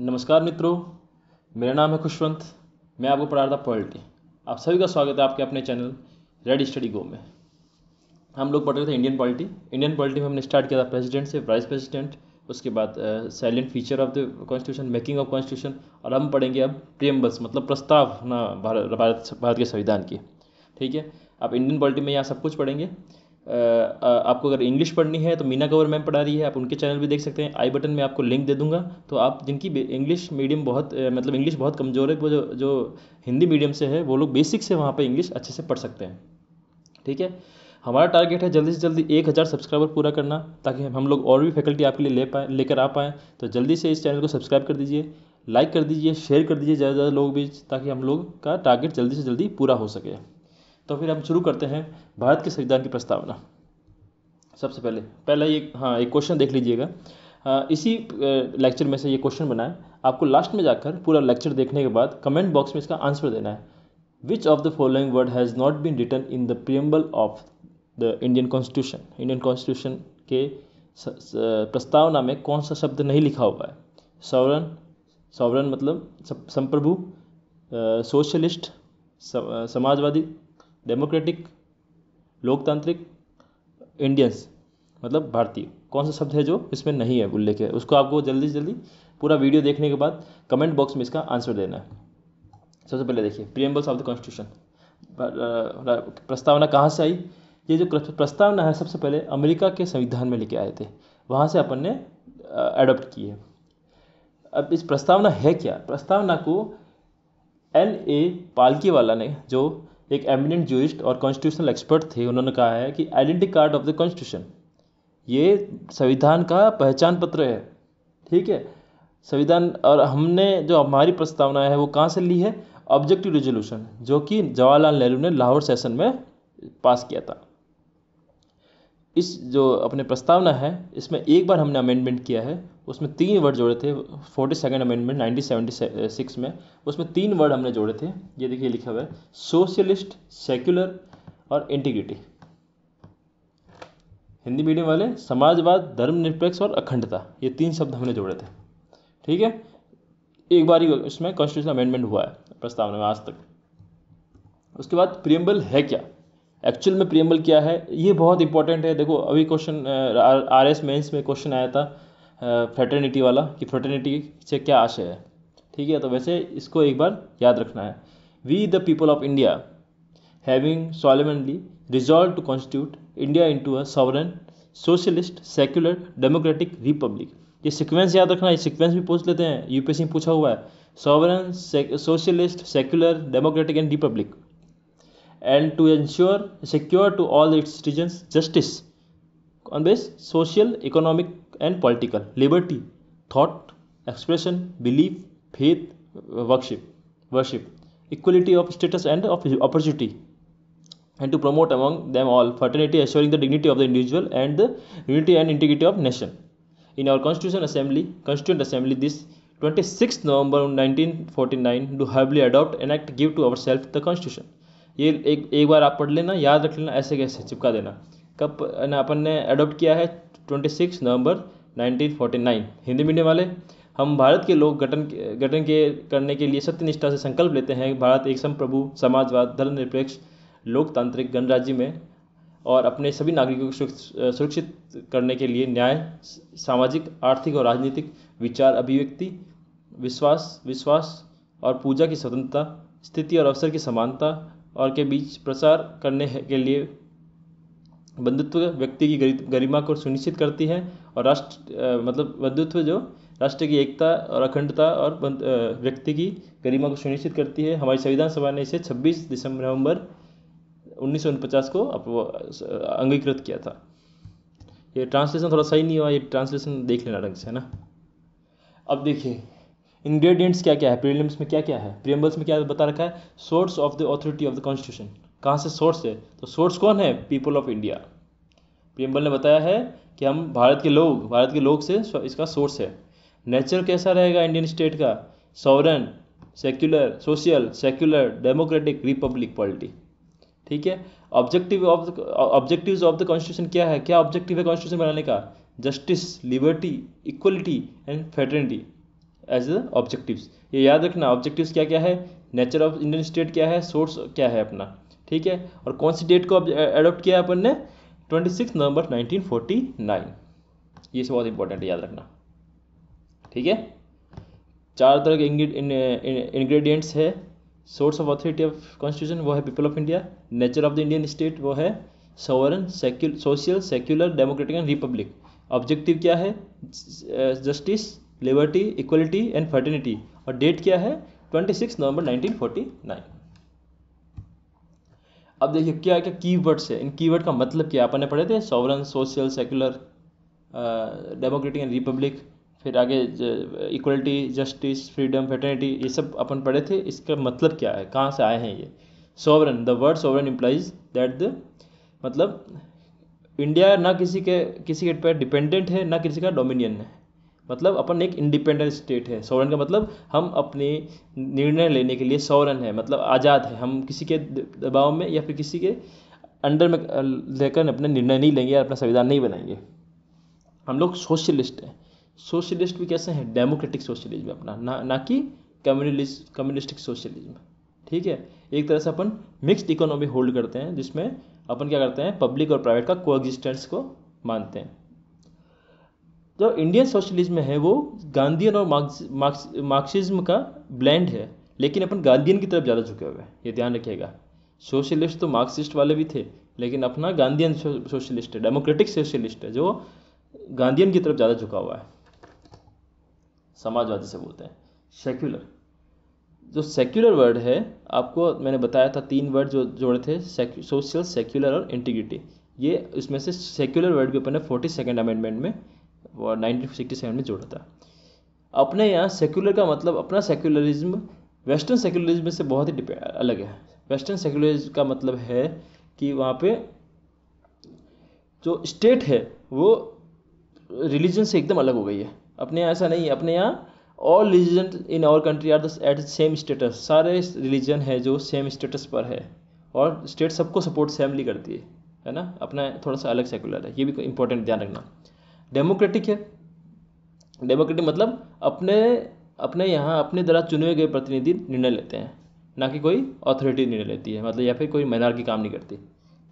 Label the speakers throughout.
Speaker 1: नमस्कार मित्रों मेरा नाम है खुशवंत मैं आपको पढ़ा रहा था पॉलिटी आप सभी का स्वागत है आपके अपने चैनल रेड स्टडी गो में हम लोग पढ़ रहे थे इंडियन पॉलिटी इंडियन पॉलिटी में हमने स्टार्ट किया था प्रेसिडेंट से वाइस प्रेसिडेंट उसके बाद salient feature of the constitution making of constitution और हम पढ़ेंगे अब प्रियम्बल्स मतलब प्रस्ताव ना भारत भारत के संविधान की ठीक है आप इंडियन पॉलिटी में यहाँ सब कुछ पढ़ेंगे आपको अगर इंग्लिश पढ़नी है तो मीना कंवर मैम पढ़ा रही है आप उनके चैनल भी देख सकते हैं आई बटन में आपको लिंक दे दूंगा तो आप जिनकी इंग्लिश मीडियम बहुत मतलब इंग्लिश बहुत कमज़ोर है वो जो जो हिंदी मीडियम से है वो लोग बेसिक से वहाँ पर इंग्लिश अच्छे से पढ़ सकते हैं ठीक है हमारा टारगेट है जल्दी से जल्दी एक हज़ार सब्सक्राइबर पूरा करना ताकि हम लोग और भी फैकल्टी आपके लिए ले पाए लेकर आ पाएँ तो जल्दी से इस चैनल को सब्सक्राइब कर दीजिए लाइक कर दीजिए शेयर कर दीजिए ज़्यादा से ज़्यादा लोग भी ताकि हम लोग का टारगेट जल्दी से जल्दी पूरा हो सके तो फिर हम शुरू करते हैं भारत के संविधान की प्रस्तावना सबसे पहले पहला ये हाँ एक क्वेश्चन देख लीजिएगा हाँ, इसी लेक्चर में से ये क्वेश्चन बना है आपको लास्ट में जाकर पूरा लेक्चर देखने के बाद कमेंट बॉक्स में इसका आंसर देना है which of the following word has not been written in the preamble of the Indian constitution Indian constitution के प्रस्तावना में कौन सा शब्द नहीं लिखा हुआ है सॉवरन सॉवरन मतलब संप्रभु सोशलिस्ट समाजवादी डेमोक्रेटिक लोकतांत्रिक इंडियंस मतलब भारतीय कौन सा शब्द है जो इसमें नहीं है उल्लेख है उसको आपको जल्दी से जल्दी पूरा वीडियो देखने के बाद कमेंट बॉक्स में इसका आंसर देना है सबसे पहले देखिए प्रियम्बल्स ऑफ द कॉन्स्टिट्यूशन प्रस्तावना कहाँ से आई ये जो प्रस्तावना है सबसे पहले अमेरिका के संविधान में लेके आए थे वहाँ से अपन ने एडोप्ट की है अब इस प्रस्तावना है क्या प्रस्तावना को एन ए पालकी वाला ने जो एक एमिनेंट जूस्ट और कॉन्स्टिट्यूशनल एक्सपर्ट थे उन्होंने कहा है कि identity card of the constitution ये संविधान का पहचान पत्र है ठीक है संविधान और हमने जो हमारी प्रस्तावना है वो कहाँ से ली है ऑब्जेक्टिव रेजोल्यूशन जो कि जवाहरलाल नेहरू ने लाहौर सेशन में पास किया था इस जो अपने प्रस्तावना है इसमें एक बार हमने अमेंडमेंट किया है उसमें तीन वर्ड जोड़े थे forty second amendment nineteen seventy six में उसमें तीन वर्ड हमने जोड़े थे ये देखिए लिखा हुआ है सोशलिस्ट सेक्युलर और इंटीग्रिटी हिंदी मीडियम वाले समाजवाद धर्मनिरपेक्ष और अखंडता ये तीन शब्द हमने जोड़े थे ठीक है एक बार ही इसमें कॉन्स्टिट्यूशन अमेंडमेंट हुआ है प्रस्तावना में आज तक उसके बाद प्रियम्बल है क्या एक्चुअल में प्रियम्बल क्या है ये बहुत इंपॉर्टेंट है देखो अभी क्वेश्चन आर एस मेन्स में क्वेश्चन आया था फ्रेटर्निटी वाला कि फ्रेटर्निटी से क्या आशय है ठीक है तो वैसे इसको एक बार याद रखना है we the people of India having solemnly resolve to constitute India into a sovereign socialist secular democratic republic ये सिक्वेंस याद रखना ये सिक्वेंस भी पूछ लेते हैं यूपीएससी पूछा हुआ है sovereign socialist secular democratic and republic and to ensure secure to all its citizens justice on this social economic and political liberty thought expression belief faith worship worship equality of status and of opportunity and to promote among them all fraternity assuring the dignity of the individual and the unity and integrity of nation in our constitution assembly constituent assembly this 26th november 1949 do humbly adopt enact give to ourselves the constitution ये एक एक बार आप पढ़ लेना याद रख लेना ऐसे कैसे चिपका देना कब अपन ने अडोप्ट किया है twenty six November 1949 Hindi medium वाले हम भारत के लोग गठन गठन के करने के लिए सत्यनिष्ठा से संकल्प लेते हैं भारत एक संप्रभु समाजवाद धर्मनिरपेक्ष लोकतांत्रिक गणराज्य में और अपने सभी नागरिकों को सुरक्षित करने के लिए न्याय सामाजिक आर्थिक और राजनीतिक विचार अभिव्यक्ति विश्वास विश्वास और पूजा की स्वतंत्रता स्थिति और अवसर की समानता और के बीच प्रसार करने के लिए बंधुत्व व्यक्ति की गरिमा को सुनिश्चित करती है और राष्ट्र मतलब बंधुत्व जो राष्ट्र की एकता और अखंडता और व्यक्ति की गरिमा को सुनिश्चित करती है हमारी संविधान सभा ने इसे 26 दिसंबर नवंबर उन्नीस को अंगीकृत किया था ये ट्रांसलेशन थोड़ा सही नहीं हुआ ये ट्रांसलेशन देख लेना ढंग से है ना अब देखिए इंग्रेडिएंट्स क्या क्या है प्रीलिम्स में क्या क्या है प्रियम्बल्स में क्या बता रखा है source of the authority of the constitution कहाँ से सोर्स है तो सोर्स कौन है पीपल ऑफ इंडिया प्रियम्बल ने बताया है कि हम भारत के लोग भारत के लोग से इसका सोर्स है नेचर कैसा रहेगा इंडियन स्टेट का sovereign secular social secular democratic republic polity ठीक है objective of objective of the constitution क्या है क्या ऑब्जेक्टिव है कॉन्स्टिट्यूशन बनाने का justice liberty equality and fraternity as the objectives ये याद रखना ऑब्जेक्टिव्स क्या क्या है नेचर ऑफ इंडियन स्टेट क्या है सोर्स क्या है अपना ठीक है और कौन सी डेट को अडोप्ट किया अपन ने 26 नवंबर 1949 ये सब बहुत इंपॉर्टेंट है याद रखना ठीक है चार तरह के इंग्रेडिएंट्स है source of authority of constitution वो है people of India nature of the Indian state वो है sovereign social secular democratic and republic objective क्या है justice liberty equality and fraternity और डेट क्या है 26 नवंबर 1949 अब देखिए क्या क्या कीवर्ड्स है इन कीवर्ड का मतलब क्या अपन ने पढ़े थे sovereign social secular democratic and republic फिर आगे इक्वलिटी जस्टिस फ्रीडम फेटर्निटी ये सब अपन पढ़े थे इसका मतलब क्या है कहाँ से आए हैं ये sovereign the word sovereign implies that the मतलब इंडिया ना किसी के किसी के पर डिपेंडेंट है ना किसी का डोमिनियन है मतलब अपन एक इंडिपेंडेंट स्टेट है सॉवरन का मतलब हम अपने निर्णय लेने के लिए सॉवरन है मतलब आज़ाद है हम किसी के दबाव में या फिर किसी के अंडर में लेकर अपने निर्णय नहीं लेंगे या अपना संविधान नहीं बनाएंगे हम लोग सोशलिस्ट हैं सोशलिस्ट भी कैसे हैं डेमोक्रेटिक सोशलिज्म अपना ना ना कि कम्युनिस्ट कम्युनिस्टिक सोशलिज्म ठीक है एक तरह से अपन मिक्स्ड इकोनॉमी होल्ड करते हैं जिसमें अपन क्या करते हैं पब्लिक और प्राइवेट का को को मानते हैं जो इंडियन सोशलिज्म है वो गांधीन और मार्क्सिज्म का ब्लेंड है लेकिन अपन गांधीन की तरफ ज़्यादा झुके हुए हैं ये ध्यान रखिएगा सोशलिस्ट तो मार्क्सिस्ट वाले भी थे लेकिन अपना गांधीन सोशलिस्ट है डेमोक्रेटिक सोशलिस्ट है जो गांधीन की तरफ ज़्यादा झुका हुआ है समाजवादी से बोलते हैं सेक्युलर जो सेक्युलर वर्ड है आपको मैंने बताया था तीन वर्ड जो जोड़े थे सोशल सेक्युलर और इंटीग्रिटी ये इसमें से सेक्युलर वर्ड भी अपने फोर्टी सेकेंड अमेंडमेंट में नाइनटीन सिक्सटी सेवन में जोड़ा था अपने यहाँ सेक्युलर का मतलब अपना सेक्युलरिज्म वेस्टर्न सेक्युलरिज्म से बहुत ही अलग है वेस्टर्न सेक्युलरिज्म का मतलब है कि वहाँ पे जो स्टेट है वो रिलीजन से एकदम अलग हो गई है अपने यहाँ ऐसा नहीं है अपने यहाँ all religion in our country are the at same status सारे रिलीजन है जो सेम स्टेटस पर है और स्टेट सबको सपोर्ट सेमली करती है है ना अपना थोड़ा सा अलग सेकुलर है ये भी इंपॉर्टेंट ध्यान रखना डेमोक्रेटिक है डेमोक्रेटिक मतलब अपने अपने यहाँ अपने द्वारा चुने गए प्रतिनिधि निर्णय लेते हैं ना कि कोई अथॉरिटी निर्णय लेती है मतलब या फिर कोई मैनार की काम नहीं करती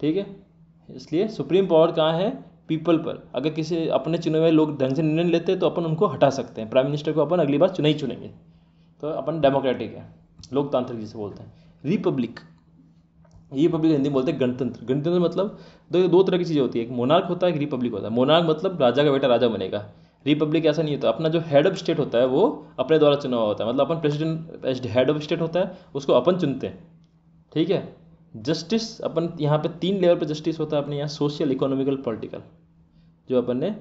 Speaker 1: ठीक है इसलिए सुप्रीम पावर कहाँ है पीपल पर अगर किसी अपने चुने हुए लोग ढंग से निर्णय लेते हैं तो अपन उनको हटा सकते हैं प्राइम मिनिस्टर को अपन अगली बार चुने ही चुनेंगे तो अपन डेमोक्रेटिक है लोकतांत्रिक जिसे बोलते हैं रिपब्लिक ये रिपब्लिक हिंदी में बोलते हैं गणतंत्र गणतंत्र मतलब दो तो दो तरह की चीज़ें होती है एक मोनार्क होता है एक रिपब्लिक होता है मोनार्क मतलब राजा का बेटा राजा बनेगा रिपब्लिक ऐसा नहीं होता अपना जो हेड ऑफ स्टेट होता है वो अपने द्वारा चुना हुआ होता है मतलब अपन प्रेसिडेंट हेड ऑफ स्टेट होता है उसको अपन चुनते हैं ठीक है जस्टिस अपन यहाँ पे तीन लेवल पे जस्टिस होता है अपने यहाँ सोशल इकोनॉमिकल पॉलिटिकल जो अपन ने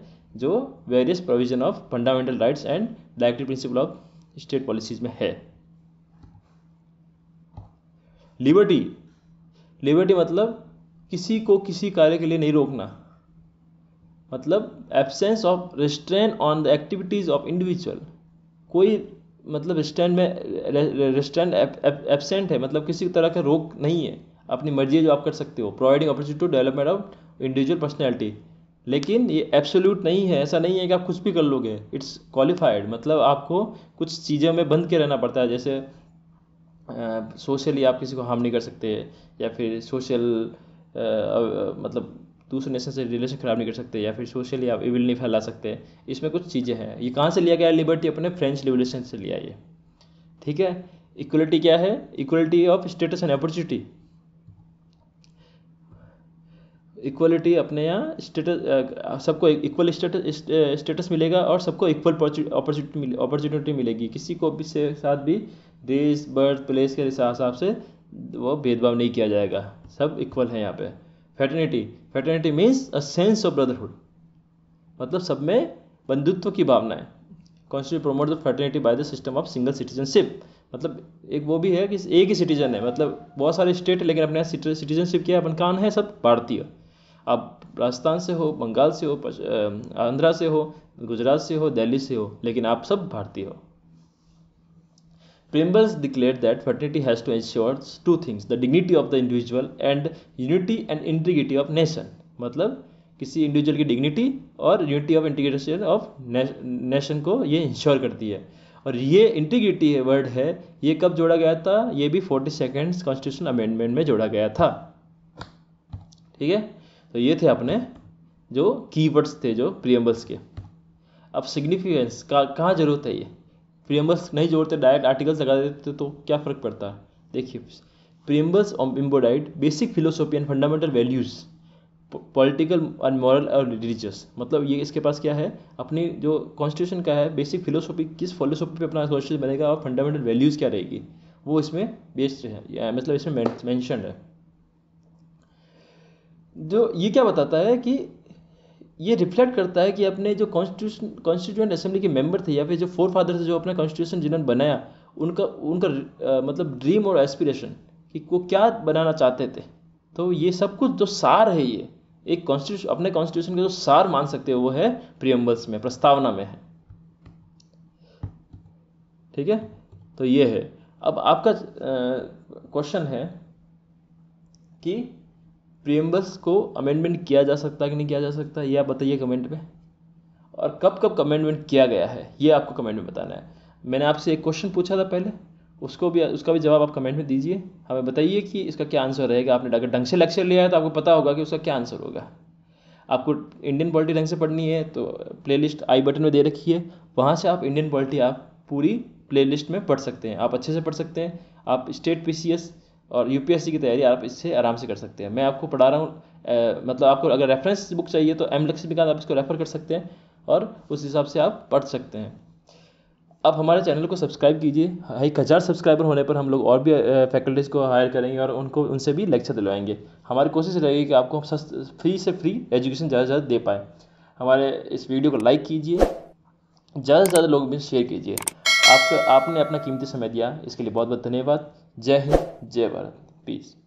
Speaker 1: जो various provision of fundamental rights and directive principle of state policies में है लिबर्टी लिबर्टी मतलब किसी को किसी कार्य के लिए नहीं रोकना मतलब absence of restrain on the activities of individual कोई मतलब रिस्ट्रेंट में रिस्ट्रेंट एबसेंट है मतलब किसी तरह का रोक नहीं है अपनी मर्जी जो आप कर सकते हो providing opportunity to development of individual personality लेकिन ये एब्सोल्यूट नहीं है ऐसा नहीं है कि आप कुछ भी कर लोगे इट्स क्वालिफाइड मतलब आपको कुछ चीज़ों में बंद के रहना पड़ता है जैसे सोशली आप किसी को हार्म नहीं कर सकते या फिर सोशल मतलब दूसरे नेशन से रिलेशन ख़राब नहीं कर सकते या फिर सोशली आप इविल नहीं फैला सकते इसमें कुछ चीज़ें हैं ये कहाँ से लिया गया लिबर्टी अपने फ्रेंच रिवोल्यूशन से लिया ये ठीक है इक्वलिटी क्या है equality of status and opportunity equality अपने यहाँ स्टेटस सबको इक्वल स्टेटस स्टेटस मिलेगा और सबको इक्वल अपॉर्चुनिटी अपॉर्चुनिटी मिलेगी किसी को भी से साथ भी देश बर्थ प्लेस के हिसाब से वो भेदभाव नहीं किया जाएगा सब इक्वल है यहाँ पे fraternity fraternity means a sense of brotherhood मतलब सब में बंधुत्व की भावना है constitute promote the fraternity by the system of single citizenship मतलब एक वो भी है कि एक ही सिटीजन है मतलब बहुत सारे स्टेट लेकिन अपने सिटीजनशिप किया अपन कान है सब भारतीय आप राजस्थान से हो बंगाल से हो आंध्रा से हो गुजरात से हो दिल्ली से हो लेकिन आप सब भारतीय हो Prembers declared that fraternity has to ensure two things the dignity of the individual and unity and integrity of nation मतलब किसी इंडिविजुअल की डिग्निटी और unity of integration of nation को ये इंश्योर करती है और ये इंटीग्रिटी वर्ड है ये कब जोड़ा गया था ये भी फोर्टी सेकेंड कॉन्स्टिट्यूशन अमेंडमेंट में जोड़ा गया था ठीक है तो ये थे अपने जो कीवर्ड्स थे जो प्रियम्बल्स के अब सिग्निफिकेंस कहाँ जरूरत है ये प्रियम्बल्स नहीं जोड़ते डायरेक्ट आर्टिकल्स लगा देते तो क्या फ़र्क पड़ता है देखिए of embodied basic philosophy and fundamental values political and moral और रिलीजियस मतलब ये इसके पास क्या है अपनी जो कॉन्स्टिट्यूशन का है बेसिक फिलोसॉफी किस फिलोसॉफी पे अपना कॉन्स्टिट्यूशन बनेगा और फंडामेंटल वैल्यूज़ क्या रहेगी वो इसमें बेस्ड है मतलब इसमें मैंशन है जो ये क्या बताता है कि ये रिफ्लेक्ट करता है कि अपने जो कॉन्स्टिट्यूशन कॉन्स्टिट्यूंट असेंबली के मेंबर थे या फिर जो फोर फादर थे जो अपना कॉन्स्टिट्यूशन जिन्होंने बनाया उनका उनका आ, मतलब ड्रीम और एस्पिरेशन कि वो क्या बनाना चाहते थे तो ये सब कुछ जो सार है ये एक कॉन्स्टिट्यूशन अपने कॉन्स्टिट्यूशन का जो सार मान सकते हो वो है प्रियम्बल्स में प्रस्तावना में है ठीक है तो ये है अब आपका क्वेश्चन है कि प्रियम्बस को अमेंडमेंट किया जा सकता है कि नहीं किया जा सकता ये आप बताइए कमेंट में और कब कब कमेंडमेंट किया गया है ये आपको कमेंट में बताना है मैंने आपसे एक क्वेश्चन पूछा था पहले उसको भी उसका भी जवाब आप कमेंट में दीजिए हमें बताइए कि इसका क्या आंसर रहेगा आपने अगर ढंग से लेक्चर लिया है तो आपको पता होगा कि उसका क्या आंसर होगा आपको इंडियन पॉलिटी ढंग से पढ़नी है तो प्लेलिस्ट आई बटन में दे रखी है वहाँ से आप इंडियन पॉलिटी आप पूरी प्लेलिस्ट में पढ़ सकते हैं आप अच्छे से पढ़ सकते हैं आप स्टेट पी और यू की तैयारी आप इससे आराम से कर सकते हैं मैं आपको पढ़ा रहा हूँ मतलब आपको अगर रेफरेंस बुक चाहिए तो एम लक्ष्मीकांत आप इसको रेफ़र कर सकते हैं और उस हिसाब से आप पढ़ सकते हैं आप हमारे चैनल को सब्सक्राइब कीजिए एक हज़ार सब्सक्राइबर होने पर हम लोग और भी फैकल्टीज़ को हायर करेंगे और उनको उनसे भी लेक्चर दिलवाएंगे हमारी कोशिश रहेगी कि आपको हम फ्री से फ्री एजुकेशन ज़्यादा से ज़्यादा दे पाएँ हमारे इस वीडियो को लाइक कीजिए ज़्यादा से ज़्यादा लोग भी शेयर कीजिए आपका आपने अपना कीमती समय दिया इसके लिए बहुत बहुत धन्यवाद जय हिंद जय भारत पीस